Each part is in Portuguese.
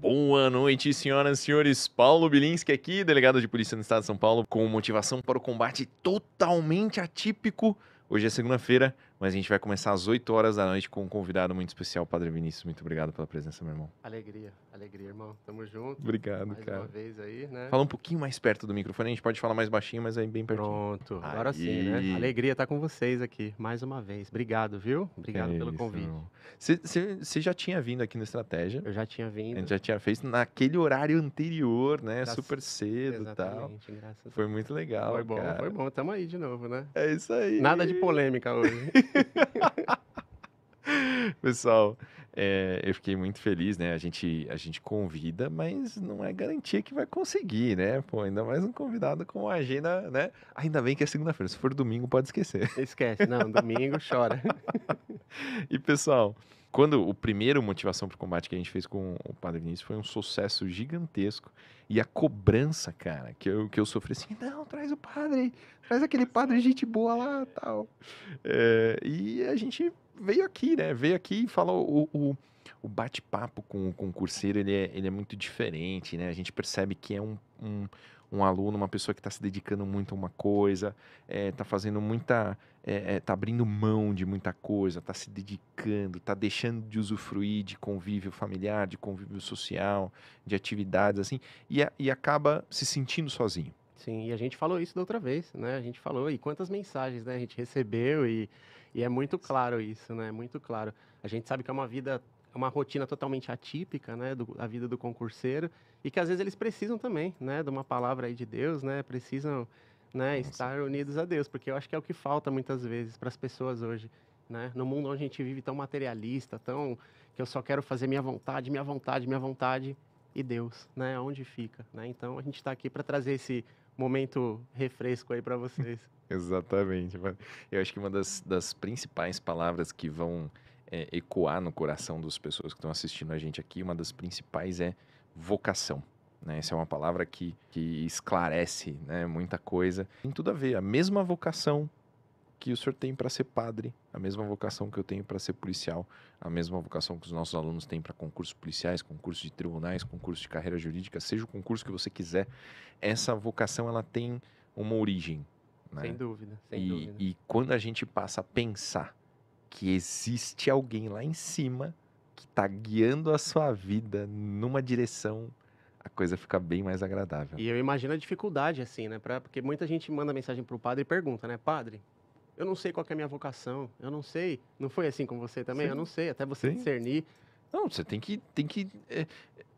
Boa noite, senhoras e senhores. Paulo Bilinski aqui, delegado de Polícia do Estado de São Paulo, com motivação para o combate totalmente atípico. Hoje é segunda-feira, mas a gente vai começar às 8 horas da noite com um convidado muito especial, Padre Vinícius. Muito obrigado pela presença, meu irmão. Alegria, alegria, irmão. Tamo junto. Obrigado, mais cara. Mais uma vez aí, né? Fala um pouquinho mais perto do microfone, a gente pode falar mais baixinho, mas aí é bem pertinho. Pronto, aí. agora sim, né? Alegria estar tá com vocês aqui, mais uma vez. Obrigado, viu? Obrigado é pelo isso, convite. Você já tinha vindo aqui no Estratégia? Eu já tinha vindo. A gente já tinha feito naquele horário anterior, né? Graças... Super cedo e tal. Foi muito legal, Foi bom, cara. foi bom. Tamo aí de novo, né? É isso aí. Nada de polêmica hoje. Pessoal, é, eu fiquei muito feliz, né? A gente, a gente convida, mas não é garantia que vai conseguir, né? Pô, ainda mais um convidado com a agenda, né? Ainda bem que é segunda-feira. Se for domingo, pode esquecer. Esquece, não. Domingo chora. e pessoal, quando o primeiro Motivação para o Combate que a gente fez com o Padre Vinícius foi um sucesso gigantesco. E a cobrança, cara, que eu, que eu sofri assim: não, traz o padre, traz aquele padre, gente boa lá tal. É, e a gente veio aqui, né? Veio aqui e falou o, o o bate-papo com o concurseiro ele é, ele é muito diferente, né? A gente percebe que é um, um, um aluno, uma pessoa que está se dedicando muito a uma coisa, está eh, é, fazendo muita. está eh, eh, é, abrindo mão de muita coisa, está se dedicando, está deixando de usufruir de convívio familiar, de convívio social, de atividades, assim, e, a, e acaba se sentindo sozinho. Sim, e a gente falou isso da outra vez, né? A gente falou, e quantas mensagens né, a gente recebeu, e, e é muito claro isso, né? É muito claro. A gente sabe que é uma vida é uma rotina totalmente atípica, né, do, da vida do concurseiro, e que às vezes eles precisam também, né, de uma palavra aí de Deus, né, precisam, né, Nossa. É, estar unidos a Deus, porque eu acho que é o que falta muitas vezes para as pessoas hoje, né, no mundo onde a gente vive tão materialista, tão que eu só quero fazer minha vontade, minha vontade, minha vontade e Deus, né, onde fica, né? Então a gente está aqui para trazer esse momento refresco aí para vocês. Exatamente. Eu acho que uma das, das principais palavras que vão é, ecoar no coração das pessoas que estão assistindo a gente aqui, uma das principais é vocação. Né? Essa é uma palavra que, que esclarece né? muita coisa. Tem tudo a ver. A mesma vocação que o senhor tem para ser padre, a mesma vocação que eu tenho para ser policial, a mesma vocação que os nossos alunos têm para concursos policiais, concursos de tribunais, concursos de carreira jurídica, seja o concurso que você quiser, essa vocação ela tem uma origem. Né? Sem dúvida. Sem e, dúvida. e quando a gente passa a pensar que existe alguém lá em cima que está guiando a sua vida numa direção, a coisa fica bem mais agradável. E eu imagino a dificuldade, assim, né? Pra, porque muita gente manda mensagem para o padre e pergunta, né? Padre, eu não sei qual é a minha vocação, eu não sei. Não foi assim com você também? Sim. Eu não sei, até você Sim. discernir. Não, você tem que. Tem que é,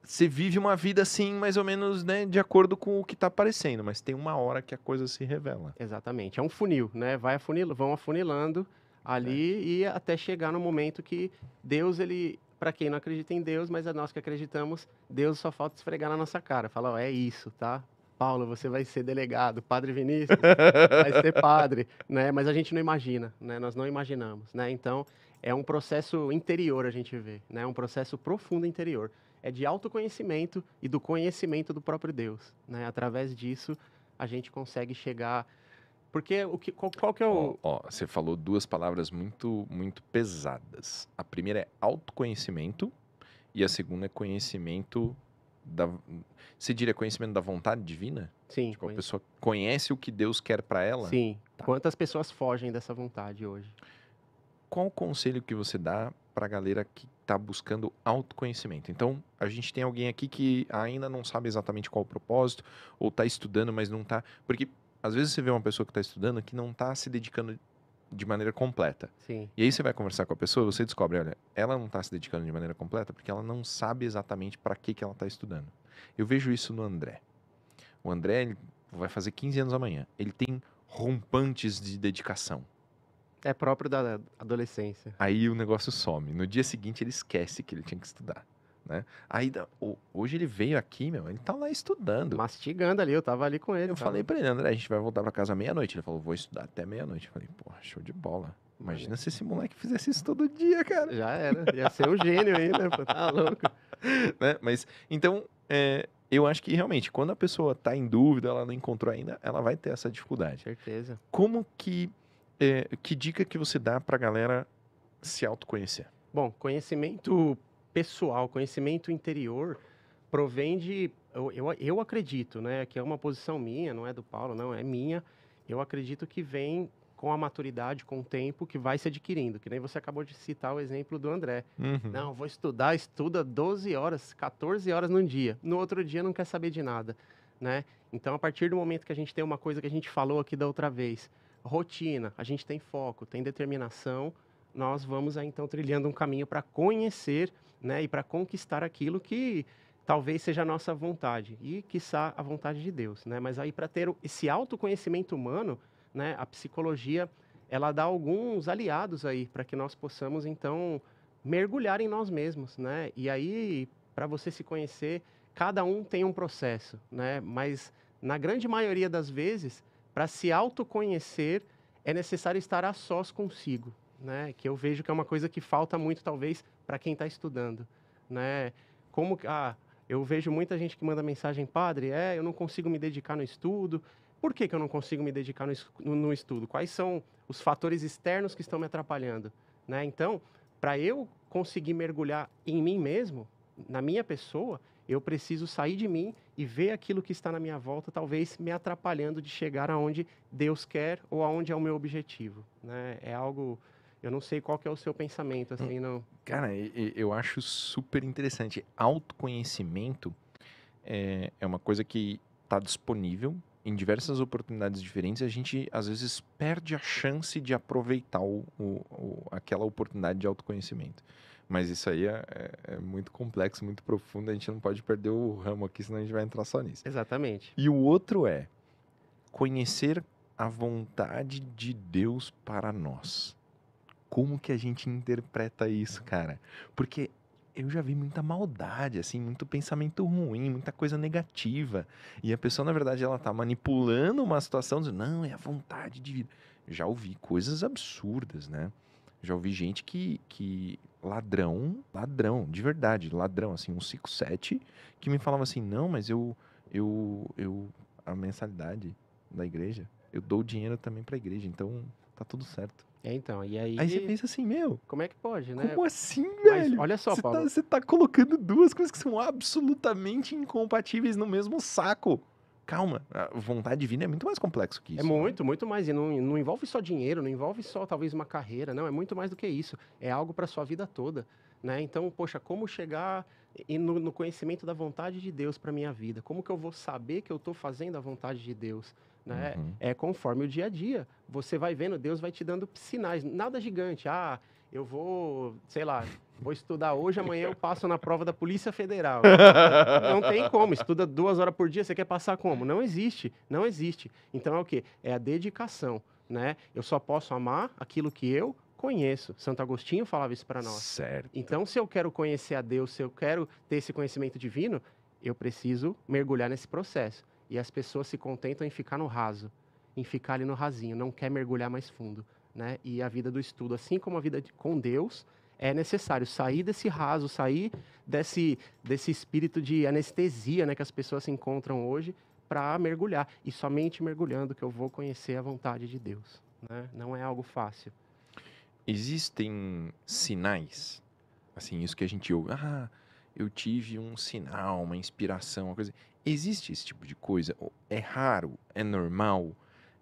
você vive uma vida assim, mais ou menos, né, de acordo com o que está aparecendo, mas tem uma hora que a coisa se revela. Exatamente, é um funil, né? Vai afunilando, vão afunilando ali é. e até chegar no momento que Deus, ele, para quem não acredita em Deus, mas a é nós que acreditamos, Deus só falta esfregar na nossa cara, falar, oh, é isso, tá? Paulo, você vai ser delegado, Padre Vinícius vai ser padre, né? Mas a gente não imagina, né? Nós não imaginamos, né? Então, é um processo interior a gente vê, né? Um processo profundo interior. É de autoconhecimento e do conhecimento do próprio Deus, né? Através disso, a gente consegue chegar porque o que, qual, qual que é o. Ó, você falou duas palavras muito, muito pesadas. A primeira é autoconhecimento e a segunda é conhecimento da. Você diria conhecimento da vontade divina? Sim. Tipo, a pessoa conhece o que Deus quer para ela? Sim. Tá. Quantas pessoas fogem dessa vontade hoje? Qual o conselho que você dá para a galera que está buscando autoconhecimento. Então, a gente tem alguém aqui que ainda não sabe exatamente qual o propósito, ou está estudando, mas não está. Porque às vezes você vê uma pessoa que está estudando que não está se dedicando de maneira completa. Sim. E aí você vai conversar com a pessoa, você descobre, olha, ela não está se dedicando de maneira completa porque ela não sabe exatamente para que, que ela está estudando. Eu vejo isso no André. O André vai fazer 15 anos amanhã. Ele tem rompantes de dedicação. É próprio da adolescência. Aí o negócio some. No dia seguinte ele esquece que ele tinha que estudar. Né? Aí, hoje ele veio aqui, meu, ele tá lá estudando. Mastigando ali, eu tava ali com ele. Eu tá falei pra ele, André, a gente vai voltar pra casa meia-noite. Ele falou, vou estudar até meia-noite. Eu falei, pô, show de bola. Imagina se esse moleque fizesse isso todo dia, cara. Já era, ia ser um gênio ainda, né, pô, tá louco. né? Mas, então, é, eu acho que realmente, quando a pessoa tá em dúvida, ela não encontrou ainda, ela vai ter essa dificuldade. Certeza. Como que, é, que dica que você dá pra galera se autoconhecer? Bom, conhecimento pessoal, conhecimento interior, provém de. Eu, eu, eu, acredito, né? Que é uma posição minha, não é do Paulo, não, é minha. Eu acredito que vem com a maturidade, com o tempo, que vai se adquirindo. Que nem você acabou de citar o exemplo do André. Uhum. Não, vou estudar, estuda 12 horas, 14 horas num dia. No outro dia não quer saber de nada, né? Então, a partir do momento que a gente tem uma coisa que a gente falou aqui da outra vez, rotina, a gente tem foco, tem determinação, nós vamos aí, então trilhando um caminho para conhecer né? E para conquistar aquilo que talvez seja a nossa vontade e quiçá a vontade de Deus, né? Mas aí para ter esse autoconhecimento humano, né, a psicologia ela dá alguns aliados aí para que nós possamos então mergulhar em nós mesmos, né? E aí para você se conhecer, cada um tem um processo, né? Mas na grande maioria das vezes, para se autoconhecer é necessário estar a sós consigo, né, que eu vejo que é uma coisa que falta muito, talvez, para quem está estudando. Né? Como, ah, eu vejo muita gente que manda mensagem, padre, é, eu não consigo me dedicar no estudo. Por que, que eu não consigo me dedicar no, no estudo? Quais são os fatores externos que estão me atrapalhando? Né? Então, para eu conseguir mergulhar em mim mesmo, na minha pessoa, eu preciso sair de mim e ver aquilo que está na minha volta, talvez me atrapalhando de chegar aonde Deus quer ou aonde é o meu objetivo. Né? É algo eu não sei qual que é o seu pensamento, assim, hum, não. Cara, eu acho super interessante. Autoconhecimento é, é uma coisa que está disponível em diversas oportunidades diferentes. A gente, às vezes, perde a chance de aproveitar o, o aquela oportunidade de autoconhecimento. Mas isso aí é, é, é, muito complexo, muito profundo. A gente não pode perder o ramo aqui, senão a gente vai entrar só nisso. Exatamente. E o outro é conhecer a vontade de Deus para nós como que a gente interpreta isso, cara? Porque eu já vi muita maldade, assim, muito pensamento ruim, muita coisa negativa. E a pessoa, na verdade, ela tá manipulando uma situação, dizendo, não, é a vontade de vida. Já ouvi coisas absurdas, né? Já ouvi gente que, que ladrão, ladrão, de verdade, ladrão, assim, um 5-7, que me falava assim, não, mas eu, eu, eu, a mensalidade da igreja, eu dou dinheiro também pra igreja, então tá tudo certo. É, então, e aí... Aí você pensa assim, meu... Como é que pode, né? Como assim, Mas, velho? olha só, você tá Paulo... você tá colocando duas coisas que são absolutamente incompatíveis no mesmo saco calma, a vontade divina é muito mais complexo que é isso. É muito, né? muito mais. E não, não, envolve só dinheiro, não envolve só talvez uma carreira, não. É muito mais do que isso. É algo para sua vida toda. Né? Então, poxa, como chegar no, no conhecimento da vontade de Deus para minha vida? Como que eu vou saber que eu estou fazendo a vontade de Deus? Né? Uhum. É conforme o dia a dia. Você vai vendo, Deus vai te dando sinais. Nada gigante. Ah, eu vou, sei lá, vou estudar hoje, amanhã eu passo na prova da Polícia Federal. Não tem como. Estuda duas horas por dia, você quer passar como? Não existe. Não existe. Então é o quê? É a dedicação. Né? Eu só posso amar aquilo que eu conheço. Santo Agostinho falava isso para nós. Certo. Então, se eu quero conhecer a Deus, se eu quero ter esse conhecimento divino, eu preciso mergulhar nesse processo. E as pessoas se contentam em ficar no raso, em ficar ali no rasinho, não quer mergulhar mais fundo. Né? E a vida do estudo, assim como a vida de, com Deus, é necessário sair desse raso, sair desse, desse espírito de anestesia né, que as pessoas se encontram hoje para mergulhar. E somente mergulhando que eu vou conhecer a vontade de Deus. Né? Não é algo fácil. Existem sinais, assim, isso que a gente ouve. Ah, eu tive um sinal, uma inspiração, uma coisa existe esse tipo de coisa? É raro? É normal?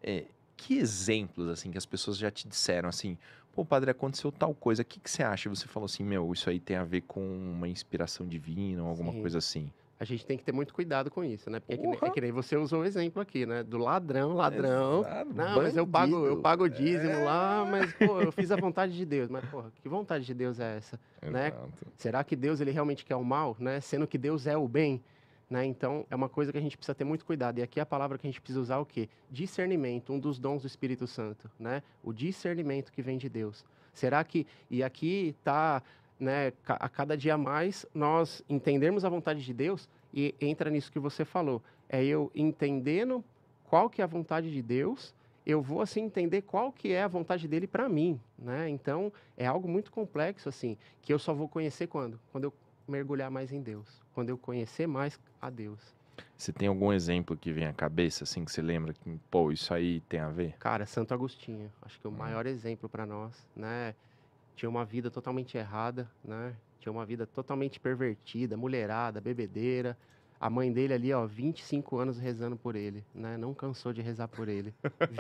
É, que exemplos, assim, que as pessoas já te disseram, assim, pô, padre, aconteceu tal coisa, o que, que você acha? Você falou assim, meu, isso aí tem a ver com uma inspiração divina ou alguma Sim. coisa assim. A gente tem que ter muito cuidado com isso, né? Porque é que, nem, é que, nem, você usou o exemplo aqui, né? Do ladrão, ladrão. Exato, não, bandido. mas eu pago, eu pago o dízimo é. lá, mas pô, eu fiz a vontade de Deus. Mas porra, que vontade de Deus é essa, né? Exato. né? Será que Deus ele realmente quer o mal, né? Sendo que Deus é o bem. Né? Então, é uma coisa que a gente precisa ter muito cuidado. E aqui a palavra que a gente precisa usar é o quê? Discernimento, um dos dons do Espírito Santo. Né? O discernimento que vem de Deus. Será que. E aqui está. Né, a cada dia mais nós entendermos a vontade de Deus e entra nisso que você falou. É eu entendendo qual que é a vontade de Deus, eu vou assim entender qual que é a vontade dele para mim, né? Então, é algo muito complexo assim, que eu só vou conhecer quando, quando eu mergulhar mais em Deus, quando eu conhecer mais a Deus. Você tem algum exemplo que vem à cabeça, assim, que você lembra que, pô, isso aí tem a ver? Cara, Santo Agostinho, acho que é o hum. maior exemplo para nós, né? Tinha uma vida totalmente errada, né? Tinha uma vida totalmente pervertida, mulherada, bebedeira. A mãe dele ali, ó, 25 anos rezando por ele, né? Não cansou de rezar por ele.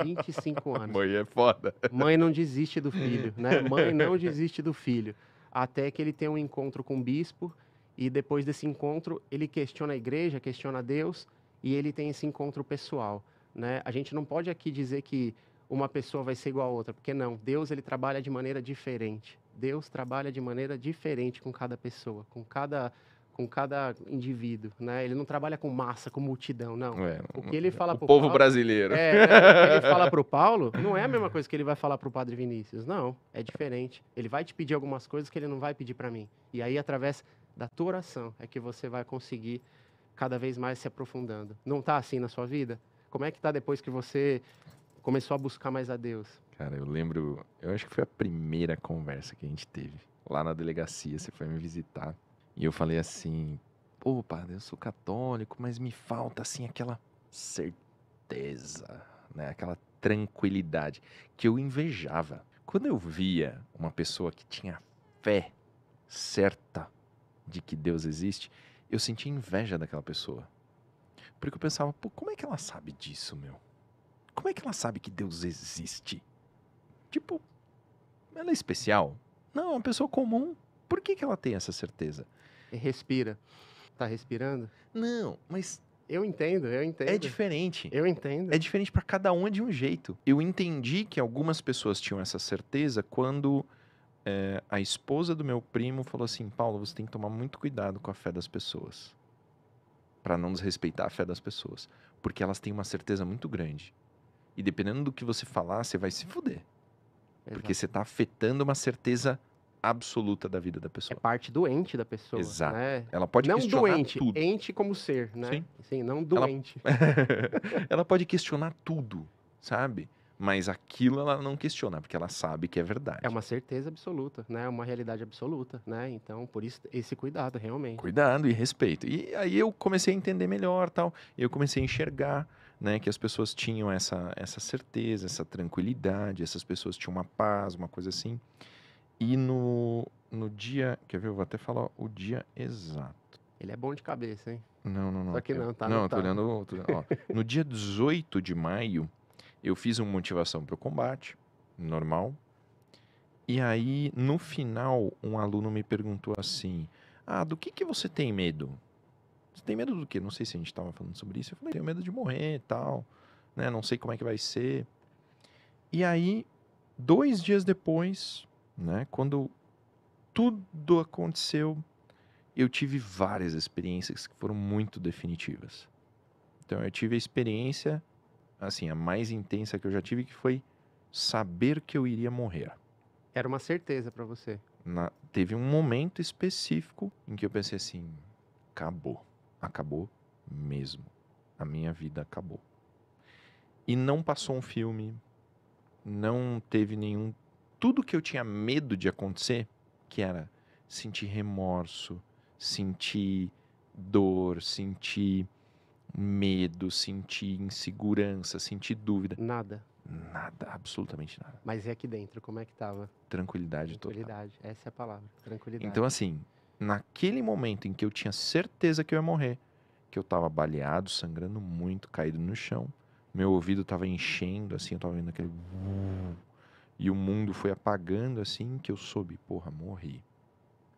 25 anos. Mãe é foda. Mãe não desiste do filho, né? Mãe não desiste do filho até que ele tem um encontro com o bispo e depois desse encontro ele questiona a igreja, questiona Deus e ele tem esse encontro pessoal, né? A gente não pode aqui dizer que uma pessoa vai ser igual a outra, porque não. Deus ele trabalha de maneira diferente. Deus trabalha de maneira diferente com cada pessoa, com cada com cada indivíduo, né? Ele não trabalha com massa, com multidão, não. É, o que ele fala o povo Paulo, brasileiro. É, né? ele fala para o Paulo, não é a mesma coisa que ele vai falar para o Padre Vinícius, não. É diferente. Ele vai te pedir algumas coisas que ele não vai pedir para mim. E aí, através da tua oração, é que você vai conseguir cada vez mais se aprofundando. Não está assim na sua vida? Como é que está depois que você começou a buscar mais a Deus? Cara, eu lembro, eu acho que foi a primeira conversa que a gente teve lá na delegacia. Você foi me visitar. E eu falei assim: pô, padre, eu sou católico, mas me falta assim aquela certeza, né? Aquela tranquilidade que eu invejava. Quando eu via uma pessoa que tinha fé certa de que Deus existe, eu sentia inveja daquela pessoa. Porque eu pensava, pô, como é que ela sabe disso, meu? Como é que ela sabe que Deus existe? Tipo, ela é especial? Não, é uma pessoa comum. Por que, que ela tem essa certeza? respira. Tá respirando? Não, mas eu entendo, eu entendo. É diferente. Eu entendo. É diferente para cada um de um jeito. Eu entendi que algumas pessoas tinham essa certeza quando é, a esposa do meu primo falou assim: Paulo, você tem que tomar muito cuidado com a fé das pessoas. Para não desrespeitar a fé das pessoas. Porque elas têm uma certeza muito grande. E dependendo do que você falar, você vai se fuder. Exato. Porque você está afetando uma certeza absoluta da vida da é pessoa. É parte doente da pessoa. Exato. Né? Ela pode não questionar doente, tudo. Ente como ser, né? Sim. Sim não doente. Ela... ela pode questionar tudo, sabe? Mas aquilo ela não questiona, porque ela sabe que é verdade. É uma certeza absoluta, né? É uma realidade absoluta, né? Então, por isso, esse cuidado, realmente. Cuidado e respeito. E aí eu comecei a entender melhor, tal. Eu comecei a enxergar, né? Que as pessoas tinham essa, essa certeza, essa tranquilidade. Essas pessoas tinham uma paz, uma coisa assim. E no, no dia. Quer ver? Eu vou até falar o dia exato. Ele é bom de cabeça, hein? Não, não, não. Só que eu, não, tá? Não, não tá. tô olhando. Tô, ó, no dia 18 de maio, eu fiz uma motivação para o combate, normal. E aí, no final, um aluno me perguntou assim: Ah, do que, que você tem medo? Você tem medo do quê? Não sei se a gente tava falando sobre isso. Eu falei: Tenho medo de morrer e tal. Né? Não sei como é que vai ser. E aí, dois dias depois, né? Quando tudo aconteceu, eu tive várias experiências que foram muito definitivas. Então eu tive a experiência assim, a mais intensa que eu já tive que foi saber que eu iria morrer. Era uma certeza para você. Na, teve um momento específico em que eu pensei assim: acabou, acabou mesmo. A minha vida acabou. E não passou um filme, não teve nenhum tudo que eu tinha medo de acontecer, que era sentir remorso, sentir dor, sentir medo, sentir insegurança, sentir dúvida. Nada. Nada, absolutamente nada. Mas e aqui dentro, como é que tava? Tranquilidade, Tranquilidade, total. essa é a palavra, tranquilidade. Então assim, naquele momento em que eu tinha certeza que eu ia morrer, que eu tava baleado, sangrando muito, caído no chão, meu ouvido tava enchendo assim, eu tava vendo aquele e o mundo foi apagando assim que eu soube, porra, morri.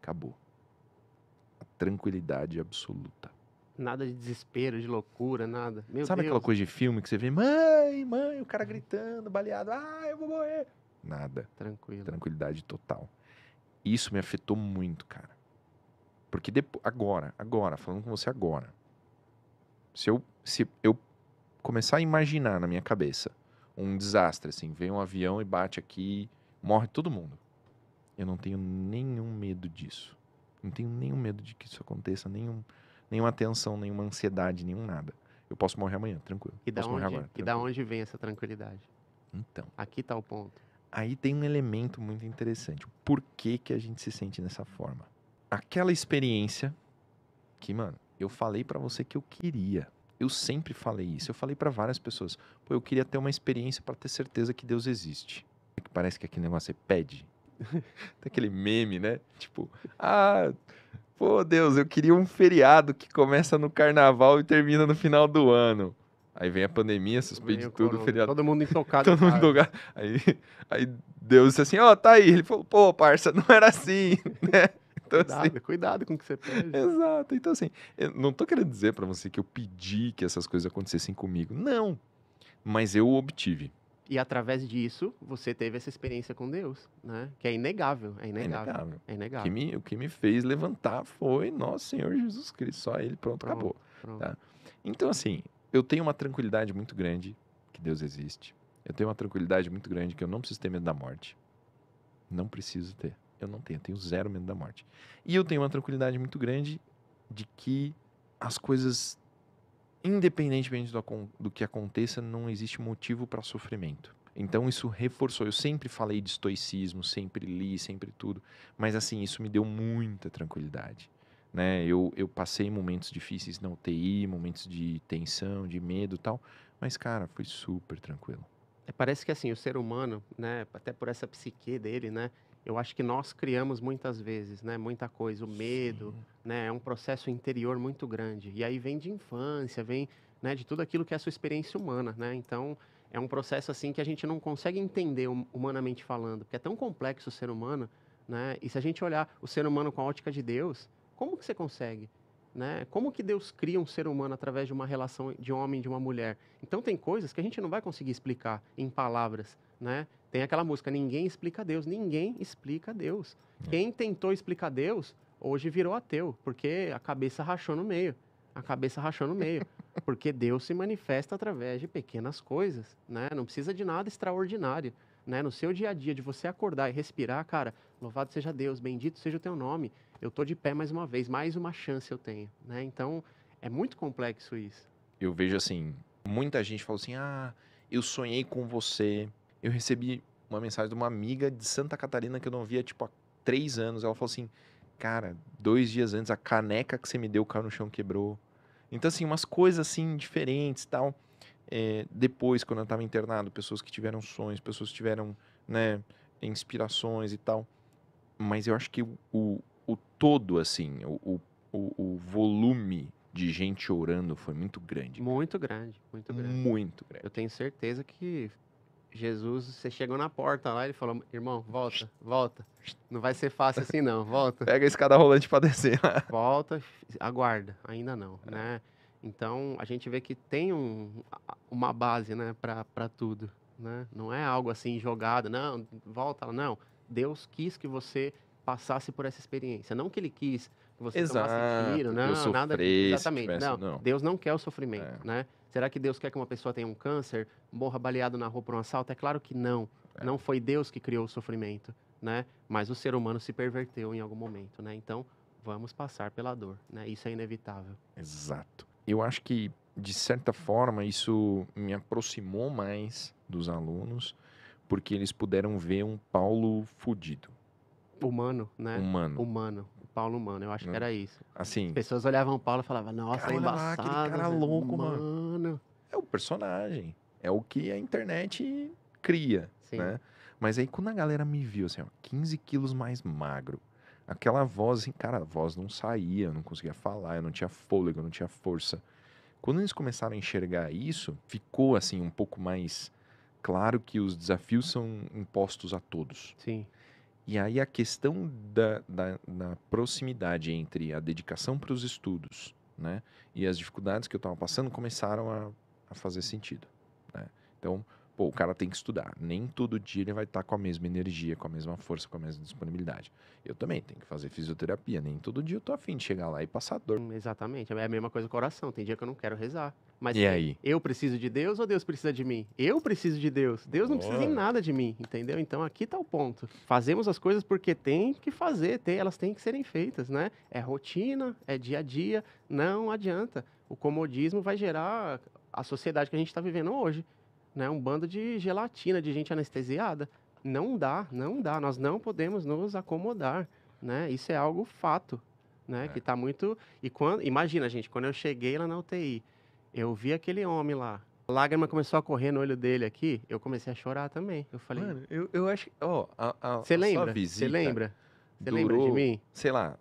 Acabou. A tranquilidade absoluta. Nada de desespero, de loucura, nada. Meu Sabe Deus. aquela coisa de filme que você vê, mãe, mãe, o cara gritando, baleado, ah, eu vou morrer. Nada. Tranquilo. Tranquilidade total. Isso me afetou muito, cara. Porque depois, agora, agora, falando com você agora, se eu, se eu começar a imaginar na minha cabeça um desastre, assim, vem um avião e bate aqui, morre todo mundo. Eu não tenho nenhum medo disso. Não tenho nenhum medo de que isso aconteça, nenhum, nenhuma tensão, nenhuma ansiedade, nenhum nada. Eu posso morrer amanhã, tranquilo. E da, posso onde, agora, e da onde vem essa tranquilidade? Então. Aqui está o ponto. Aí tem um elemento muito interessante. Por que, que a gente se sente dessa forma? Aquela experiência que, mano, eu falei para você que eu queria. Eu sempre falei isso. Eu falei para várias pessoas. Pô, eu queria ter uma experiência para ter certeza que Deus existe. É que parece que aquele negócio é pede. Tem aquele meme, né? Tipo, ah, pô, Deus, eu queria um feriado que começa no carnaval e termina no final do ano. Aí vem a pandemia, suspende tudo, feriado. Todo mundo intocado. todo mundo Aí, aí Deus disse assim, ó, oh, tá aí. Ele falou, pô, parça, não era assim, né? então, cuidado, assim, cuidado com o que você pede. Exato. Então, assim, eu não tô querendo dizer para você que eu pedi que essas coisas acontecessem comigo. Não. Mas eu obtive. E através disso, você teve essa experiência com Deus, né? Que é inegável, é inegável. É inegável. É inegável. O, que me, o que me fez levantar foi nosso Senhor Jesus Cristo. Só Ele, pronto, pronto acabou. Pronto. Tá? Então, assim, eu tenho uma tranquilidade muito grande que Deus existe. Eu tenho uma tranquilidade muito grande que eu não preciso ter medo da morte. Não preciso ter. Eu não tenho, eu tenho zero medo da morte. E eu tenho uma tranquilidade muito grande de que as coisas, independentemente do, do que aconteça, não existe motivo para sofrimento. Então isso reforçou. Eu sempre falei de estoicismo, sempre li, sempre tudo, mas assim, isso me deu muita tranquilidade. Né? Eu, eu passei momentos difíceis na UTI, momentos de tensão, de medo tal, mas cara, foi super tranquilo. É, parece que assim, o ser humano, né, até por essa psique dele, né, eu acho que nós criamos muitas vezes, né? Muita coisa, o medo, Sim. né? É um processo interior muito grande. E aí vem de infância, vem né, de tudo aquilo que é a sua experiência humana, né? Então, é um processo assim que a gente não consegue entender hum, humanamente falando, porque é tão complexo o ser humano, né? E se a gente olhar o ser humano com a ótica de Deus, como que você consegue? Né? Como que Deus cria um ser humano através de uma relação de homem e de uma mulher? Então tem coisas que a gente não vai conseguir explicar em palavras, né? Tem aquela música, ninguém explica Deus, ninguém explica Deus. É. Quem tentou explicar Deus, hoje virou ateu, porque a cabeça rachou no meio. A cabeça rachou no meio. porque Deus se manifesta através de pequenas coisas, né? Não precisa de nada extraordinário, né? No seu dia a dia, de você acordar e respirar, cara, louvado seja Deus, bendito seja o teu nome. Eu tô de pé mais uma vez, mais uma chance eu tenho, né? Então, é muito complexo isso. Eu vejo assim, muita gente fala assim, ah, eu sonhei com você, eu recebi uma mensagem de uma amiga de Santa Catarina que eu não via, tipo, há três anos. Ela falou assim: Cara, dois dias antes, a caneca que você me deu caiu no chão quebrou. Então, assim, umas coisas assim diferentes tal. É, depois, quando eu estava internado, pessoas que tiveram sonhos, pessoas que tiveram né, inspirações e tal. Mas eu acho que o, o, o todo, assim, o, o, o volume de gente orando foi muito grande. Muito grande, muito grande. Muito grande. Eu tenho certeza que Jesus, você chegou na porta lá, ele falou, irmão, volta, volta. Não vai ser fácil assim não, volta. Pega a escada rolante para descer. volta, aguarda, ainda não, é. né? Então, a gente vê que tem um, uma base, né, para tudo, né? Não é algo assim jogado, não, volta, não. Deus quis que você passasse por essa experiência, não que ele quis que você Exato, tomasse tiro, não, nada, exatamente. Tivesse, não, não, Deus não quer o sofrimento, é. né? Será que Deus quer que uma pessoa tenha um câncer, morra baleado na rua por um assalto? É claro que não. É. Não foi Deus que criou o sofrimento, né? Mas o ser humano se perverteu em algum momento, né? Então, vamos passar pela dor, né? Isso é inevitável. Exato. Eu acho que de certa forma isso me aproximou mais dos alunos, porque eles puderam ver um Paulo fudido. Humano, né? Humano. Humano. Paulo humano. Eu acho que hum. era isso. Assim. As pessoas olhavam o Paulo e falavam, nossa, cara, é embaçado. Lá, aquele cara louco, mano. mano. É o personagem. É o que a internet cria, Sim. né? Mas aí quando a galera me viu, assim, ó, 15 quilos mais magro. Aquela voz, assim, cara, a voz não saía, eu não conseguia falar, eu não tinha fôlego, eu não tinha força. Quando eles começaram a enxergar isso, ficou assim um pouco mais claro que os desafios são impostos a todos. Sim. E aí a questão da, da, da proximidade entre a dedicação para os estudos né, e as dificuldades que eu estava passando começaram a, a fazer sentido. Né? Então, pô, o cara tem que estudar. Nem todo dia ele vai estar tá com a mesma energia, com a mesma força, com a mesma disponibilidade. Eu também tenho que fazer fisioterapia. Nem todo dia eu tô afim de chegar lá e passar dor. Hum, exatamente. É a mesma coisa com o coração. Tem dia que eu não quero rezar. Mas e aí? eu preciso de Deus ou Deus precisa de mim? Eu preciso de Deus. Deus não Boa. precisa em nada de mim, entendeu? Então aqui tá o ponto. Fazemos as coisas porque tem que fazer, tem, elas têm que serem feitas, né? É rotina, é dia a dia, não adianta. O comodismo vai gerar a sociedade que a gente está vivendo hoje né? Um bando de gelatina, de gente anestesiada. Não dá, não dá. Nós não podemos nos acomodar, né? Isso é algo fato, né? É. Que está muito... E quando... Imagina, gente, quando eu cheguei lá na UTI, eu vi aquele homem lá, a lágrima começou a correr no olho dele aqui, eu comecei a chorar também. Eu falei. Mano, eu, eu acho. Ó, oh, Você lembra? Você lembra? Você lembra de mim? Sei lá,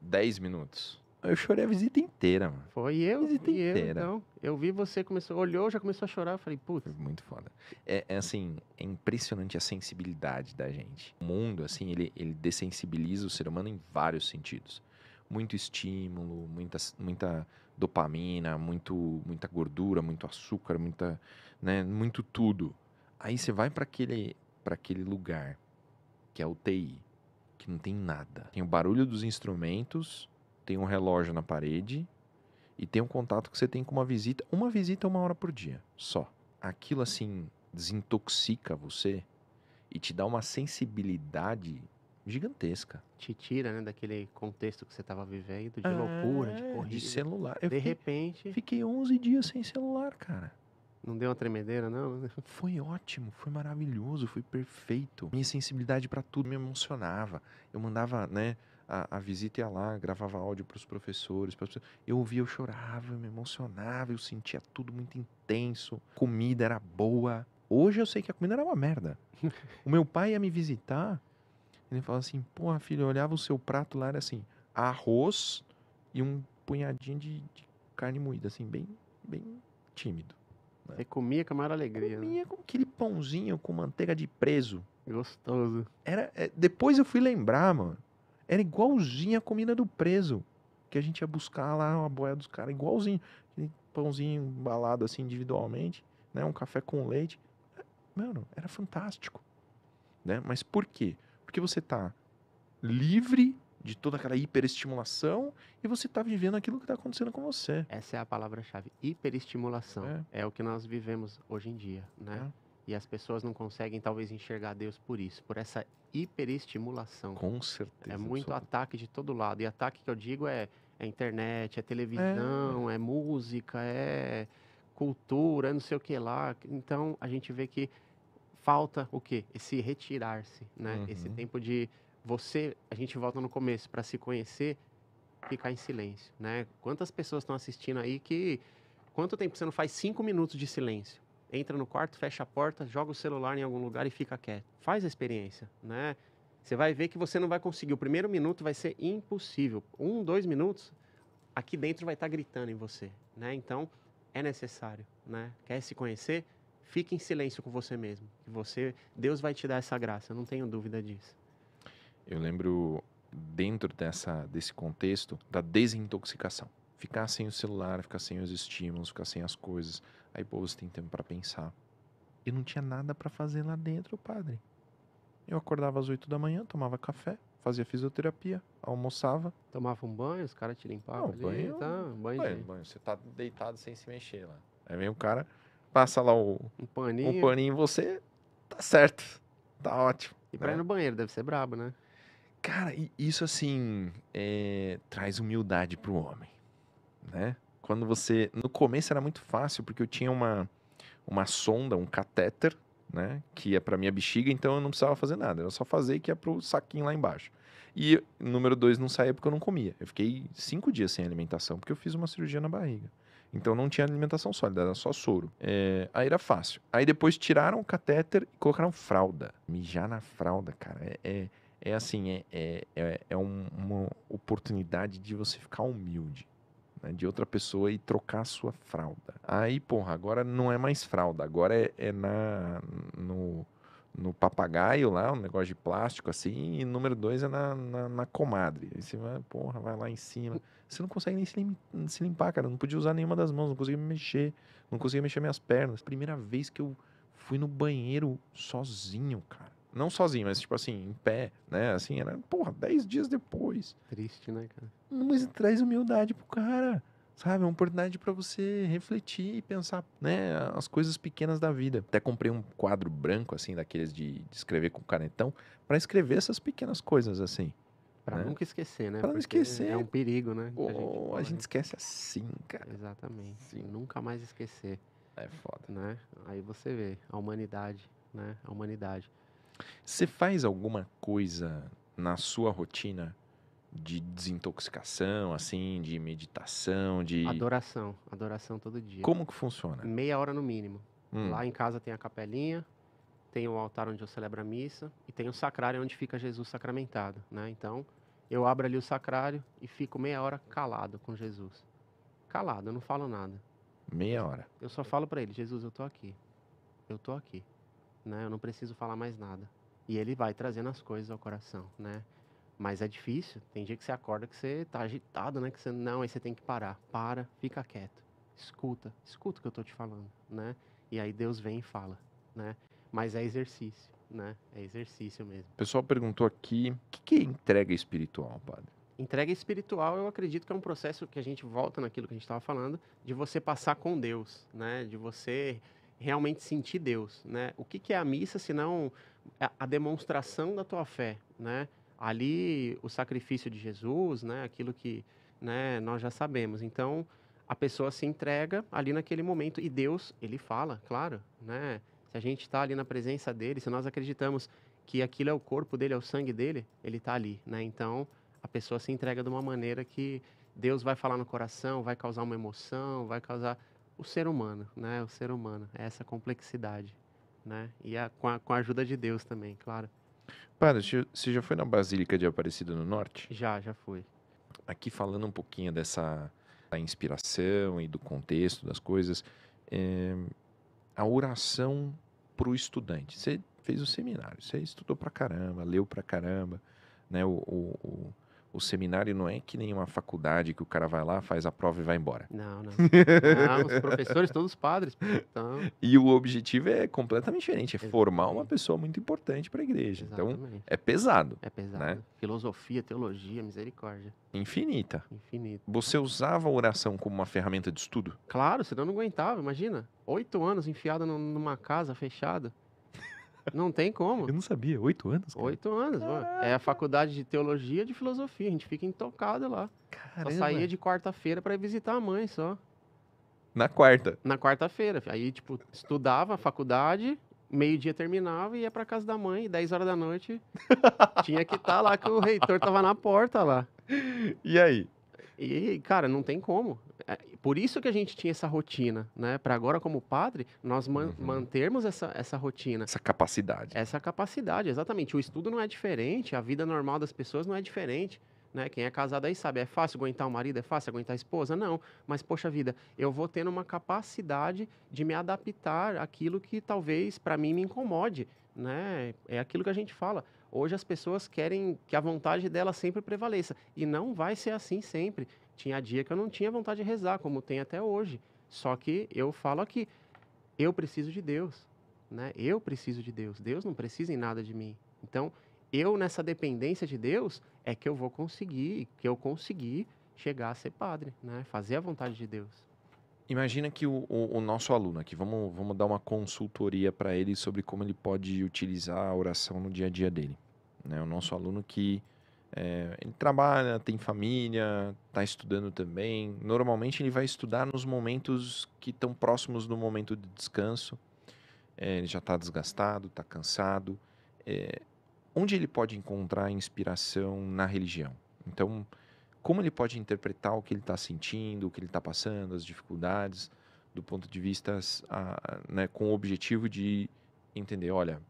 10 minutos. Eu chorei a visita inteira, mano. Foi eu, visita e inteira. eu, então. Eu vi você, começou, olhou, já começou a chorar, eu falei, puta. Muito foda. É, é, assim, é impressionante a sensibilidade da gente. O mundo, assim, ele, ele dessensibiliza o ser humano em vários sentidos. Muito estímulo, muita, muita dopamina, muito, muita gordura, muito açúcar, muita, né, muito tudo. Aí você vai para aquele, pra aquele lugar, que é o TI, que não tem nada. Tem o barulho dos instrumentos, tem um relógio na parede e tem um contato que você tem com uma visita. Uma visita é uma hora por dia, só. Aquilo assim desintoxica você e te dá uma sensibilidade gigantesca. Te tira, né, daquele contexto que você estava vivendo, de é, loucura, de corrida. De celular. Eu de fiquei, repente. Fiquei 11 dias sem celular, cara. Não deu uma tremedeira, não? Foi ótimo, foi maravilhoso, foi perfeito. Minha sensibilidade para tudo me emocionava. Eu mandava, né, a, a visita ia lá, gravava áudio para os professores, pras... eu ouvia, eu chorava, eu me emocionava, eu sentia tudo muito intenso, comida era boa. Hoje eu sei que a comida era uma merda. o meu pai ia me visitar, ele falava assim, porra, filho, eu olhava o seu prato lá, era assim, arroz e um punhadinho de, de carne moída, assim, bem, bem tímido. É comia com a maior alegria. Né? Comia né? com aquele pãozinho com manteiga de preso. Gostoso. Era, é, depois eu fui lembrar, mano, era igualzinha a comida do preso. Que a gente ia buscar lá uma boia dos caras, igualzinho. Pãozinho embalado assim individualmente, né? Um café com leite. Mano, era fantástico. Né? Mas por quê? Porque você tá livre de toda aquela hiperestimulação e você tá vivendo aquilo que está acontecendo com você. Essa é a palavra-chave, hiperestimulação. É. é. o que nós vivemos hoje em dia, né? É. E as pessoas não conseguem, talvez, enxergar Deus por isso, por essa hiperestimulação. Com certeza. É muito ataque de todo lado. E ataque que eu digo é, é internet, é televisão, é. é música, é cultura, é não sei o que lá. Então, a gente vê que falta o quê? Esse retirar-se, né? Uhum. Esse tempo de você, a gente volta no começo, para se conhecer, ficar em silêncio, né? Quantas pessoas estão assistindo aí que... Quanto tempo você não faz cinco minutos de silêncio? entra no quarto, fecha a porta, joga o celular em algum lugar e fica quieto. Faz a experiência, né? Você vai ver que você não vai conseguir. O primeiro minuto vai ser impossível. Um, dois minutos, aqui dentro vai estar tá gritando em você, né? Então, é necessário, né? Quer se conhecer? Fique em silêncio com você mesmo. Que você, Deus vai te dar essa graça, não tenho dúvida disso. Eu lembro dentro dessa desse contexto da desintoxicação ficar sem o celular, ficar sem os estímulos, ficar sem as coisas. Aí, pô, você tem tempo para pensar. E não tinha nada para fazer lá dentro, padre. Eu acordava às oito da manhã, tomava café, fazia fisioterapia, almoçava. Tomava um banho, os caras te limpavam ali, banho, tá? Banho, banho, banho, Você tá deitado sem se mexer lá. Aí vem o cara, passa lá o um paninho, um paninho em você, tá certo. Tá ótimo. E né? pra ir no banheiro deve ser brabo, né? Cara, isso assim é... traz humildade pro homem né? Quando você. No começo era muito fácil, porque eu tinha uma, uma sonda, um catéter, né? Que ia é para minha bexiga, então eu não precisava fazer nada. Era só fazer que ia pro saquinho lá embaixo. E número dois não saía porque eu não comia. Eu fiquei cinco dias sem alimentação, porque eu fiz uma cirurgia na barriga. Então não tinha alimentação sólida, era só soro. É, aí era fácil. Aí depois tiraram o catéter e colocaram fralda. Mijar na fralda, cara, é, é, é assim, é, é, é, é um, uma oportunidade de você ficar humilde né, de outra pessoa e trocar a sua fralda. Aí, porra, agora não é mais fralda, agora é, é na no, no papagaio lá, um negócio de plástico assim, e número dois é na, na, na comadre. Aí você vai, porra, vai lá em cima. Você não consegue nem se, lim, se limpar, cara. não podia usar nenhuma das mãos, não conseguia me mexer, não conseguia mexer minhas pernas. Primeira vez que eu fui no banheiro sozinho, cara. Não sozinho, mas tipo assim, em pé, né? Assim, era, porra, 10 dias depois. Triste, né, cara? Mas traz humildade pro cara, sabe? É uma oportunidade para você refletir e pensar, né? As coisas pequenas da vida. Até comprei um quadro branco, assim, daqueles de, de escrever com canetão, para escrever essas pequenas coisas, assim. Pra né? nunca esquecer, né? Pra não esquecer. É um perigo, né? Pô, a, gente, a gente esquece assim, cara. Exatamente. Sim. Nunca mais esquecer. É foda. Né? Aí você vê a humanidade, né? A humanidade. Você faz alguma coisa na sua rotina de desintoxicação, assim, de meditação, de adoração, adoração todo dia. Como que funciona? Meia hora no mínimo. Hum. Lá em casa tem a capelinha, tem o altar onde eu celebro a missa e tem o sacrário onde fica Jesus sacramentado, né? Então, eu abro ali o sacrário e fico meia hora calado com Jesus. Calado, eu não falo nada. Meia hora. Eu só falo para ele, Jesus, eu tô aqui. Eu tô aqui né? Eu não preciso falar mais nada. E ele vai trazendo as coisas ao coração, né? Mas é difícil. Tem dia que você acorda que você tá agitado, né? Que você não, aí você tem que parar. Para, fica quieto. Escuta, escuta o que eu tô te falando, né? E aí Deus vem e fala, né? Mas é exercício, né? É exercício mesmo. O pessoal perguntou aqui, o que, que é entrega espiritual, padre? Entrega espiritual, eu acredito que é um processo que a gente volta naquilo que a gente estava falando, de você passar com Deus, né? De você realmente sentir Deus, né? O que, que é a missa senão a demonstração da tua fé, né? Ali o sacrifício de Jesus, né? Aquilo que, né? Nós já sabemos. Então a pessoa se entrega ali naquele momento e Deus ele fala, claro, né? Se a gente está ali na presença dele, se nós acreditamos que aquilo é o corpo dele, é o sangue dele, ele está ali, né? Então a pessoa se entrega de uma maneira que Deus vai falar no coração, vai causar uma emoção, vai causar o ser humano, né? O ser humano, é essa complexidade, né? E a, com, a, com a ajuda de Deus também, claro. Para, você já foi na Basílica de Aparecida no Norte? Já, já fui. Aqui falando um pouquinho dessa inspiração e do contexto das coisas, é, a oração para o estudante. Você fez o seminário, você estudou para caramba, leu para caramba, né? o, o, o o seminário não é que nem uma faculdade que o cara vai lá, faz a prova e vai embora. Não, não. não ah, os professores, todos padres. Então... E o objetivo é completamente diferente, é formar uma pessoa muito importante para a igreja. Então, Exatamente. Então, é pesado. É pesado. Né? Filosofia, teologia, misericórdia. Infinita. Infinita. Você usava a oração como uma ferramenta de estudo? Claro, senão eu não aguentava, imagina. Oito anos enfiado numa casa fechada. Não tem como. Eu não sabia, oito anos? Cara. Oito anos, mano. É a faculdade de teologia e de filosofia, a gente fica intocado lá. Caramba. Só saía de quarta-feira para visitar a mãe só. Na quarta? Na quarta-feira. Aí, tipo, estudava a faculdade, meio-dia terminava e ia pra casa da mãe, e 10 horas da noite tinha que estar tá lá, que o reitor tava na porta lá. E aí? E, cara, não tem como. É, por isso que a gente tinha essa rotina, né? Para agora, como padre, nós man uhum. mantermos essa, essa rotina. Essa capacidade. Essa capacidade, exatamente. O estudo não é diferente, a vida normal das pessoas não é diferente. Né? Quem é casado aí sabe, é fácil aguentar o marido, é fácil aguentar a esposa? Não. Mas, poxa vida, eu vou tendo uma capacidade de me adaptar àquilo que talvez para mim me incomode. Né? É aquilo que a gente fala. Hoje as pessoas querem que a vontade dela sempre prevaleça. E não vai ser assim sempre. Tinha dia que eu não tinha vontade de rezar, como tem até hoje. Só que eu falo aqui, eu preciso de Deus, né? Eu preciso de Deus. Deus não precisa em nada de mim. Então, eu nessa dependência de Deus é que eu vou conseguir, que eu consegui chegar a ser padre, né? Fazer a vontade de Deus. Imagina que o, o, o nosso aluno aqui, vamos, vamos dar uma consultoria para ele sobre como ele pode utilizar a oração no dia a dia dele. Né? O nosso aluno que é, ele trabalha, tem família, está estudando também. Normalmente ele vai estudar nos momentos que estão próximos do momento de descanso. É, ele já está desgastado, está cansado. É, onde ele pode encontrar inspiração na religião? Então, como ele pode interpretar o que ele está sentindo, o que ele está passando, as dificuldades, do ponto de vista, a, né, com o objetivo de entender, olha,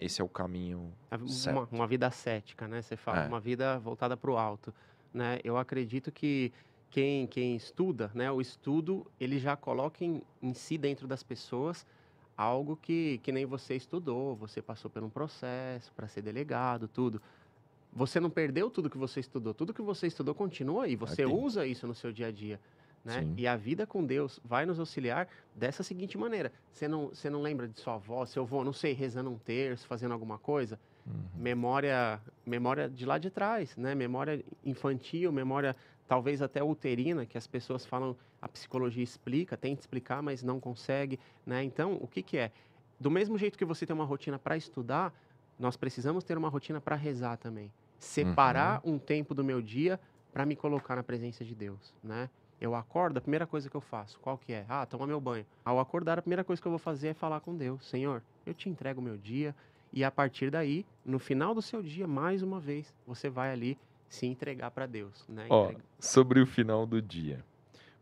esse é o caminho. É uma, uma, vida ascética, né? Você fala, é. uma vida voltada para o alto. Né? Eu acredito que quem, quem estuda, né? o estudo, ele já coloca em, em si dentro das pessoas algo que, que nem você estudou, você passou por um processo para ser delegado, tudo. Você não perdeu tudo que você estudou, tudo que você estudou continua e você Aqui. usa isso no seu dia a dia. Né? Sim. E a vida com Deus vai nos auxiliar dessa seguinte maneira. Você não, você não lembra de sua avó, seu avô, não sei, rezando um terço, fazendo alguma coisa? Uhum. Memória, memória de lá de trás, né? Memória infantil, memória talvez até uterina, que as pessoas falam, a psicologia explica, tenta explicar, mas não consegue, né? Então, o que que é? Do mesmo jeito que você tem uma rotina para estudar, nós precisamos ter uma rotina para rezar também. Separar uhum. um tempo do meu dia para me colocar na presença de Deus, né? Eu acordo, a primeira coisa que eu faço, qual que é? Ah, toma meu banho. Ao acordar, a primeira coisa que eu vou fazer é falar com Deus. Senhor, eu te entrego o meu dia e a partir daí, no final do seu dia, mais uma vez, você vai ali se entregar para Deus, né? Ó, Entrega... sobre o final do dia.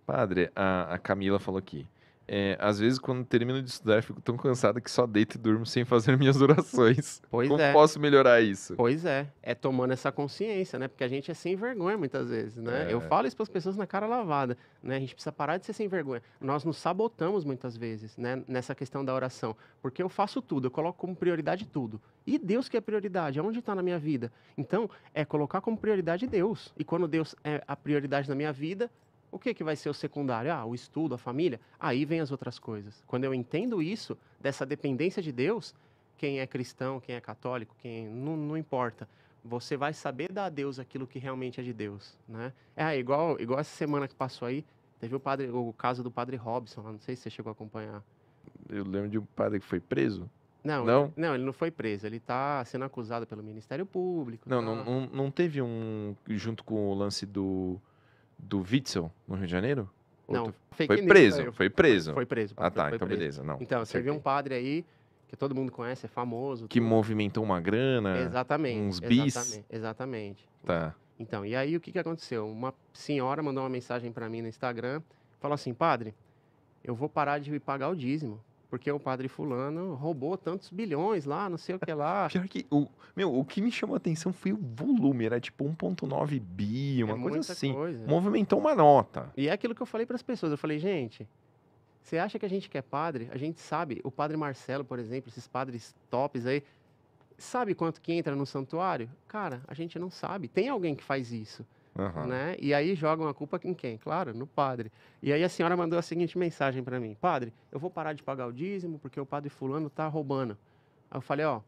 Padre, a, a Camila falou aqui. É, às vezes, quando termino de estudar, fico tão cansado que só deito e durmo sem fazer minhas orações. Pois Como é. posso melhorar isso? Pois é. É tomando essa consciência, né? Porque a gente é sem vergonha muitas vezes, né? É. Eu falo isso para as pessoas na cara lavada, né? A gente precisa parar de ser sem vergonha. Nós nos sabotamos muitas vezes, né? Nessa questão da oração. Porque eu faço tudo, eu coloco como prioridade tudo. E Deus que é prioridade, onde está na minha vida? Então, é colocar como prioridade Deus. E quando Deus é a prioridade na minha vida, o que, que vai ser o secundário? Ah, o estudo, a família. Aí vem as outras coisas. Quando eu entendo isso, dessa dependência de Deus, quem é cristão, quem é católico, quem não, não importa. Você vai saber dar a Deus aquilo que realmente é de Deus, né? É igual, igual essa semana que passou aí, teve o padre, o caso do padre Robson, não sei se você chegou a acompanhar. Eu lembro de um padre que foi preso. Não, não? Ele, não, ele não foi preso. Ele está sendo acusado pelo Ministério Público. Não, tá... não, não, não teve um. Junto com o lance do do Witzel no Rio de Janeiro? Não, foi preso, foi preso. Foi preso. Ah, tá, então preso. beleza. Não, então, você viu um padre aí que todo mundo conhece, é famoso. Que tudo. movimentou uma grana. Exatamente. Uns bis. Exatamente, exatamente. Tá. Então, e aí o que, que aconteceu? Uma senhora mandou uma mensagem para mim no Instagram, falou assim, padre, eu vou parar de pagar o dízimo porque o padre fulano roubou tantos bilhões lá, não sei o que lá. Pior que, o, meu, o que me chamou a atenção foi o volume, era tipo 1.9 bi, é uma é coisa assim. Coisa. Movimentou uma nota. E é aquilo que eu falei para as pessoas, eu falei, gente, você acha que a gente quer é padre? A gente sabe, o padre Marcelo, por exemplo, esses padres tops aí, sabe quanto que entra no santuário? Cara, a gente não sabe. Tem alguém que faz isso. Uhum. Né? E aí jogam a culpa em quem? Claro, no padre. E aí a senhora mandou a seguinte mensagem para mim: Padre, eu vou parar de pagar o dízimo porque o padre Fulano tá roubando. Aí eu falei: Ó,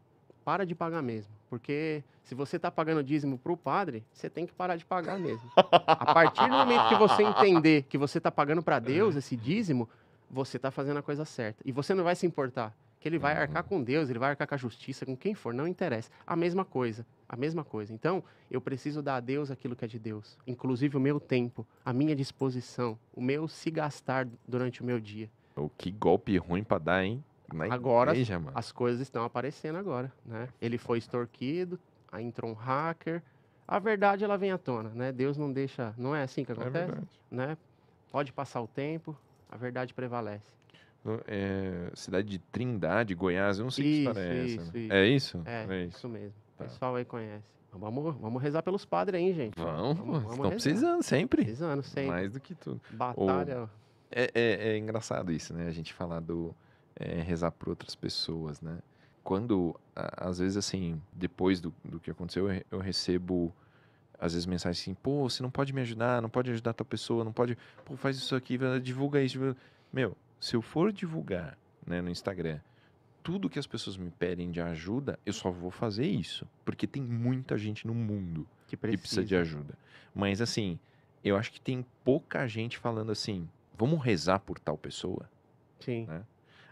para de pagar mesmo. Porque se você está pagando dízimo para o padre, você tem que parar de pagar mesmo. A partir do momento que você entender que você está pagando para Deus esse dízimo, você está fazendo a coisa certa. E você não vai se importar. Que ele vai uhum. arcar com Deus, ele vai arcar com a justiça, com quem for, não interessa. A mesma coisa. A mesma coisa. Então, eu preciso dar a Deus aquilo que é de Deus, inclusive o meu tempo, a minha disposição, o meu se gastar durante o meu dia. O que golpe ruim para dar, hein? Na agora igreja, as coisas estão aparecendo agora, né? Ele foi extorquido, aí entrou um hacker. A verdade ela vem à tona, né? Deus não deixa, não é assim que é acontece, é né? Pode passar o tempo, a verdade prevalece. É, cidade de Trindade, Goiás, eu não sei isso, que história é essa. Né? Isso, isso. É isso? É, é isso. isso mesmo. O é. pessoal aí conhece. Vamos, vamos rezar pelos padres aí, gente. Vamos, vamos, vamos estão precisando sempre. Precisando sempre. Mais do que tudo. Batalha. Ou... É, é, é, engraçado isso, né? A gente falar do é, rezar por outras pessoas, né? Quando, às vezes, assim, depois do, do que aconteceu, eu, eu recebo, às vezes, mensagens assim: pô, você não pode me ajudar, não pode ajudar tal pessoa, não pode, pô, faz isso aqui, divulga isso. Meu, se eu for divulgar né, no Instagram tudo que as pessoas me pedem de ajuda, eu só vou fazer isso. Porque tem muita gente no mundo que precisa, que precisa de ajuda. Mas assim, eu acho que tem pouca gente falando assim, vamos rezar por tal pessoa? Sim. Né?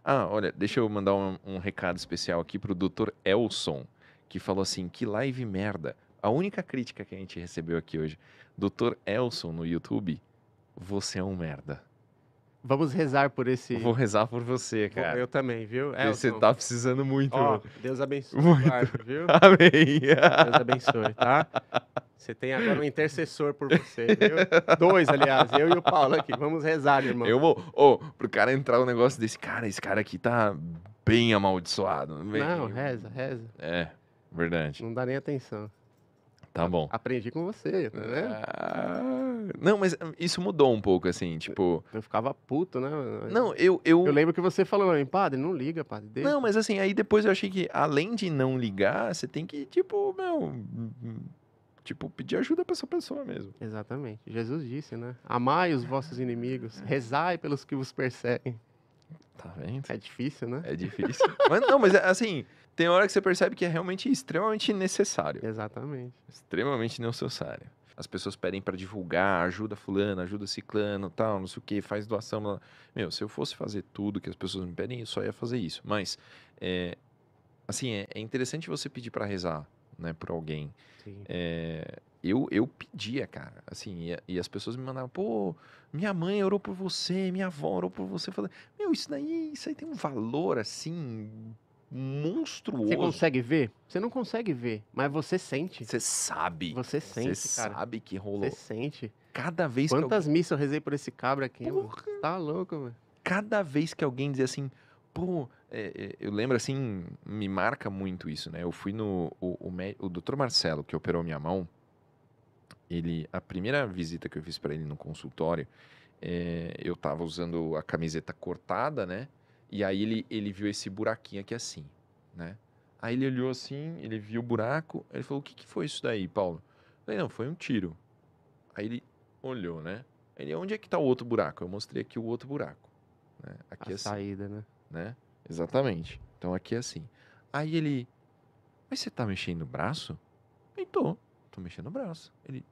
Ah, olha, deixa eu mandar um, um recado especial aqui pro Dr. Elson, que falou assim, que live merda. A única crítica que a gente recebeu aqui hoje, Dr. Elson no YouTube, você é um merda. Vamos rezar por esse. Vou rezar por você, cara. Eu também, viu? É, você tá precisando muito. Deus abençoe. Muito. Guarda, viu? Amém. Deus abençoe, tá? Você tem agora um intercessor por você, viu? Dois, aliás, eu e o Paulo aqui. Vamos rezar, irmão. Eu vou. Ô, oh, pro cara entrar um negócio desse, cara, esse cara aqui tá bem amaldiçoado. Bem... Não, reza, reza. É, verdade. Não dá nem atenção. Tá bom. Aprendi com você, né? Ah... Não, mas hum, isso mudou um pouco, assim, tipo. Eu, ficava puto, né? Não, eu, eu. Eu lembro que você falou pra mim, padre, não liga, padre. Deixa. Não, mas assim, aí depois eu achei que, além de não ligar, você tem que, tipo, meu. Tipo, pedir ajuda para essa pessoa mesmo. Exatamente. Jesus disse, né? Amai os vossos inimigos, rezai pelos que vos perseguem. Tá vendo? É difícil, né? É difícil. mas não, mas é, assim, tem hora que você percebe que é realmente extremamente necessário. Exatamente. Extremamente necessário as pessoas pedem para divulgar, ajuda fulano, ajuda ciclano, tal, não sei o que, faz doação. Blá. Meu, se eu fosse fazer tudo que as pessoas me pedem, eu só ia fazer isso. Mas, é, assim, é, é, interessante você pedir para rezar, né, por alguém. É, eu, eu pedia, cara, assim, e, e, as pessoas me mandavam, pô, minha mãe orou por você, minha avó orou por você. Eu falei, meu, isso daí, isso aí tem um valor, assim, monstruoso. Você consegue ver? Você não consegue ver, mas você sente. Você sabe. Você sente, Você cara. sabe que rolou. Você sente. Cada vez Quantas que missas eu rezei por esse cabra aqui, mano? Tá louco, velho. Cada vez que alguém diz assim, pô, é, é, eu lembro assim, me marca muito isso, né? Eu fui no. O, o, o doutor Marcelo, que operou minha mão, ele. A primeira visita que eu fiz para ele no consultório, é, eu tava usando a camiseta cortada, né? E aí ele, ele viu esse buraquinho aqui assim, né? Aí ele olhou assim, ele viu o buraco, ele falou: O que, que foi isso daí, Paulo? Eu falei: Não, foi um tiro. Aí ele olhou, né? Ele, onde é que tá o outro buraco? Eu mostrei aqui o outro buraco. Né? Aqui A assim, saída, né? né? Exatamente. Então aqui é assim. Aí ele, mas você tá mexendo no braço? Eu tô, tô mexendo no braço. Ele,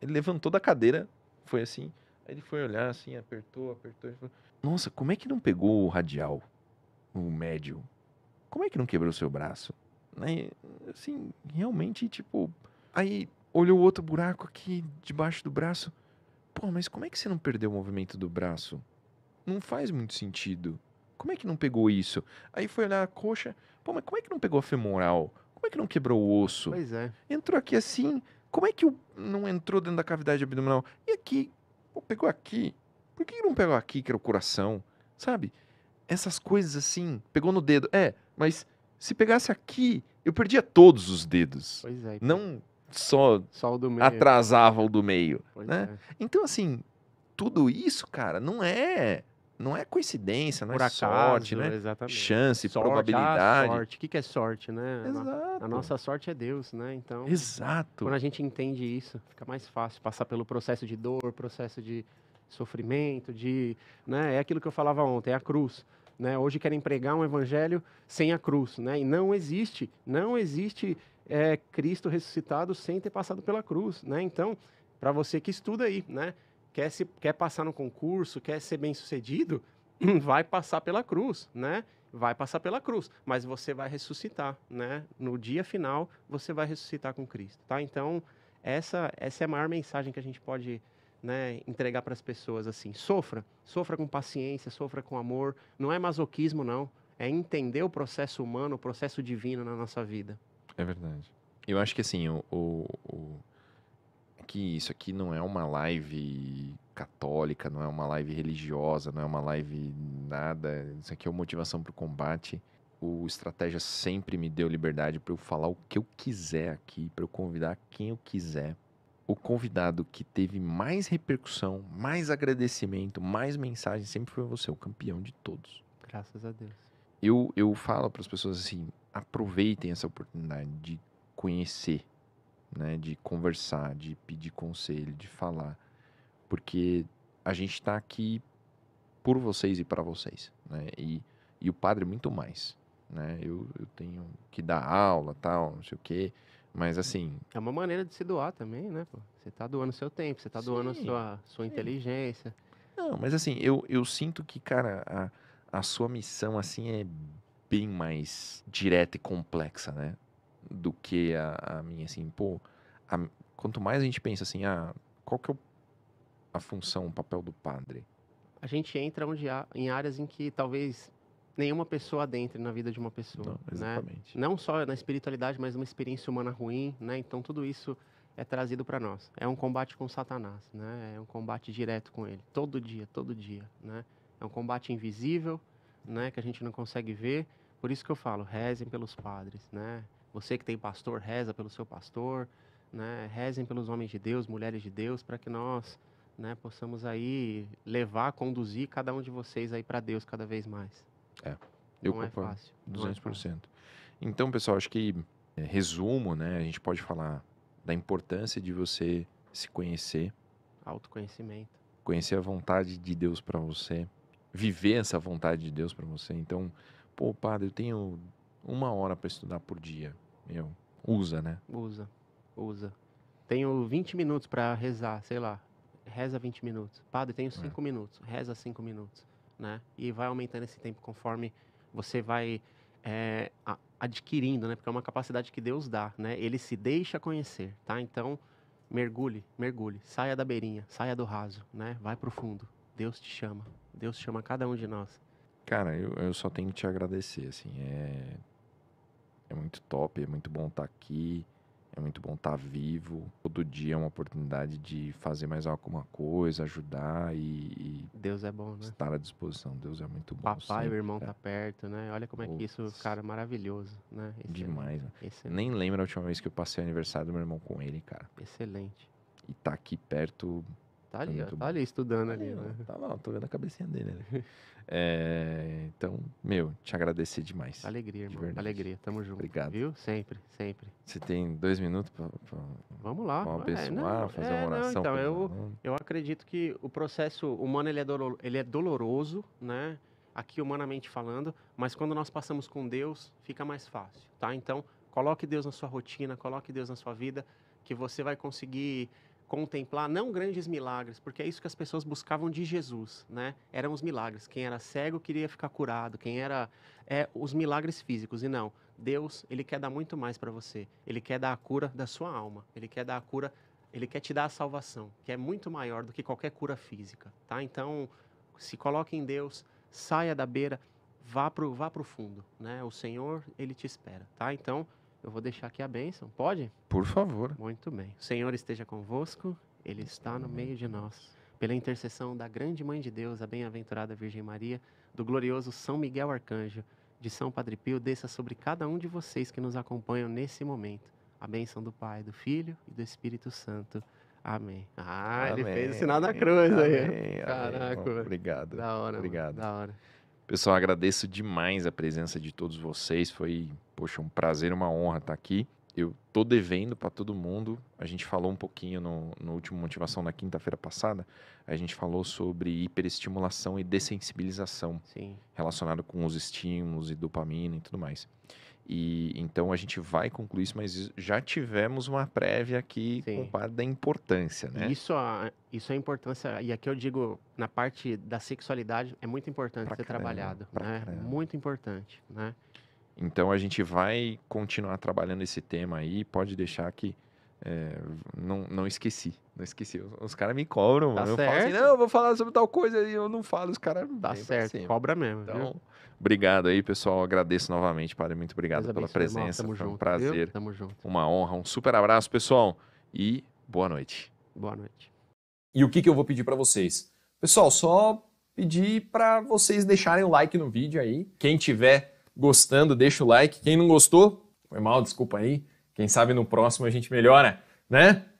ele levantou da cadeira, foi assim. Aí ele foi olhar assim, apertou, apertou. Ele falou, nossa, como é que não pegou o radial? O médio? Como é que não quebrou o seu braço? Né? Assim, realmente, tipo. Aí olhou outro buraco aqui debaixo do braço. Pô, mas como é que você não perdeu o movimento do braço? Não faz muito sentido. Como é que não pegou isso? Aí foi olhar a coxa. Pô, mas como é que não pegou a femoral? Como é que não quebrou o osso? Pois é. Entrou aqui assim. Como é que não entrou dentro da cavidade abdominal? E aqui? Pô, pegou aqui. Por que não pegou aqui, que era o coração? Sabe? Essas coisas assim, pegou no dedo. É, mas se pegasse aqui, eu perdia todos os dedos. Pois é. Não só, só o atrasava o do meio, pois né? É. Então, assim, tudo isso, cara, não é não é coincidência, não Por é acaso, sorte, né? Exatamente. Chance, sorte, ah, probabilidade. Ah, sorte. O que é sorte, né? Exato. A nossa sorte é Deus, né? Então, Exato. quando a gente entende isso, fica mais fácil passar pelo processo de dor, processo de sofrimento, de, né, é aquilo que eu falava ontem, é a cruz. Né? Hoje querem pregar um evangelho sem a cruz, né? E não existe, não existe é, Cristo ressuscitado sem ter passado pela cruz, né? Então, para você que estuda aí, né? Quer, se, quer passar no concurso, quer ser bem sucedido, vai passar pela cruz, né? Vai passar pela cruz, mas você vai ressuscitar, né? No dia final, você vai ressuscitar com Cristo, tá? Então, essa, essa é a maior mensagem que a gente pode né, entregar para as pessoas assim. Sofra, sofra com paciência, sofra com amor. Não é masoquismo, não. É entender o processo humano, o processo divino na nossa vida. É verdade. Eu acho que assim, o, o, o... que isso aqui não é uma live católica, não é uma live religiosa, não é uma live nada. Isso aqui é uma motivação para o combate o Estratégia sempre me deu liberdade para eu falar o que eu quiser aqui, para eu convidar quem eu quiser, o convidado que teve mais repercussão, mais agradecimento, mais mensagem, sempre foi você, o campeão de todos. Graças a Deus. Eu, eu falo para as pessoas assim: aproveitem essa oportunidade de conhecer, né, de conversar, de pedir conselho, de falar, porque a gente está aqui por vocês e para vocês, né? E, e o padre é muito mais, né? Eu, eu tenho que dar aula, tal, não sei o quê. Mas assim. É uma maneira de se doar também, né? Você está doando seu tempo, você está doando sua, sua inteligência. Não, mas assim, eu, eu sinto que, cara, a, a sua missão, assim, é bem mais direta e complexa, né? Do que a, a minha, assim, pô. A, quanto mais a gente pensa assim, ah, qual que é o, a função, o papel do padre? A gente entra onde há, em áreas em que talvez nenhuma pessoa adentre na vida de uma pessoa. Não, né? exatamente. Né? Não só na espiritualidade, mas uma experiência humana ruim, né? Então tudo isso é trazido para nós. É um combate com Satanás, né? É um combate direto com ele, todo dia, todo dia, né? É um combate invisível, né? Que a gente não consegue ver. Por isso que eu falo, rezem pelos padres, né? Você que tem pastor, reza pelo seu pastor, né? Rezem pelos homens de Deus, mulheres de Deus, para que nós né, possamos aí levar, conduzir cada um de vocês aí para Deus cada vez mais. É. Eu não é concordo. É fácil. 200%. É então, pessoal, acho que é, resumo, né? A gente pode falar da importância de você se conhecer, autoconhecimento, conhecer a vontade de Deus para você, viver essa vontade de Deus para você. Então, pô, padre, eu tenho uma hora para estudar por dia. Meu, usa, né? Usa. Usa. Tenho 20 minutos para rezar, sei lá. Reza 20 minutos. Padre, tenho 5 é. minutos. Reza 5 minutos né? E vai aumentando esse tempo conforme você vai é, adquirindo, né? Porque é uma capacidade que Deus dá, né? Ele se deixa conhecer, tá? Então, mergulhe, mergulhe, saia da beirinha, saia do raso, né? Vai pro fundo. Deus te chama. Deus chama cada um de nós. Cara, eu, eu só tenho que te agradecer, assim, é... É muito top, é muito bom estar tá aqui. É muito bom estar tá vivo. Todo dia é uma oportunidade de fazer mais alguma coisa, ajudar e. e Deus é bom, né? Estar à disposição. Deus é muito bom. Papai, sempre, o irmão tá perto, né? Olha como é que isso, cara, maravilhoso, né? Excelente. Demais, né? Excelente. Nem lembro a última vez que eu passei o aniversário do meu irmão com ele, cara. Excelente. E tá aqui perto. Tá é ali, é tá ali estudando ali, tá ali né? Tá lá, tô vendo a cabecinha dele ali. É, então, meu, te agradecer demais. Alegria, irmão. Alegria, tamo junto. Obrigado. Viu? Sempre, sempre. Você tem dois minutos para Vamos lá. Pra abençoar, é, não, fazer é, uma oração. Não, então, eu, eu acredito que o processo humano ele é, doloroso, ele é doloroso, né? Aqui humanamente falando, mas quando nós passamos com Deus, fica mais fácil, tá? Então, coloque Deus na sua rotina, coloque Deus na sua vida, que você vai conseguir contemplar não grandes milagres, porque é isso que as pessoas buscavam de Jesus, né? Eram os milagres. Quem era cego queria ficar curado, quem era é os milagres físicos e não. Deus, ele quer dar muito mais para você. Ele quer dar a cura da sua alma. Ele quer dar a cura, ele quer te dar a salvação, que é muito maior do que qualquer cura física, tá? Então, se coloque em Deus, saia da beira, vá pro vá pro fundo, né? O Senhor, ele te espera, tá? Então, eu vou deixar aqui a bênção, pode? Por favor. Muito bem. O Senhor esteja convosco, Ele está no meio de nós. Pela intercessão da grande Mãe de Deus, a bem-aventurada Virgem Maria, do glorioso São Miguel Arcanjo, de São Padre Pio, desça sobre cada um de vocês que nos acompanham nesse momento. A bênção do Pai, do Filho e do Espírito Santo. Amém. Ah, amém. ele fez o sinal da cruz amém, aí. Amém, Caraca. Obrigado. Da hora. Obrigado. Mano, da hora. Pessoal, agradeço demais a presença de todos vocês. Foi, poxa, um prazer, uma honra estar aqui. Eu tô devendo para todo mundo. A gente falou um pouquinho no, no último Motivação na quinta-feira passada. A gente falou sobre hiperestimulação e dessensibilização Sim. relacionado com os estímulos e dopamina e tudo mais. E então a gente vai concluir isso, mas já tivemos uma prévia aqui Sim. com o da importância, né? Isso, isso é importância, e aqui eu digo, na parte da sexualidade, é muito importante pra ser caramba, trabalhado, né? Caramba. Muito importante, né? Então a gente vai continuar trabalhando esse tema aí, pode deixar que é, não, não esqueci, não esqueci. Os, os caras me cobram, tá mano. Certo. Eu falo assim, não, eu vou falar sobre tal coisa e eu não falo, os caras... Tá certo, cobra mesmo. Então, viu? obrigado aí, pessoal. Agradeço novamente, Padre. Muito obrigado pela presença. Tamo Foi um prazer. Viu? Tamo junto. Uma honra, um super abraço, pessoal. E boa noite. Boa noite. E o que, que eu vou pedir para vocês? Pessoal, só pedir para vocês deixarem o like no vídeo aí. Quem tiver gostando, deixa o like. Quem não gostou, foi mal, desculpa aí quem sabe no próximo a gente melhora, né?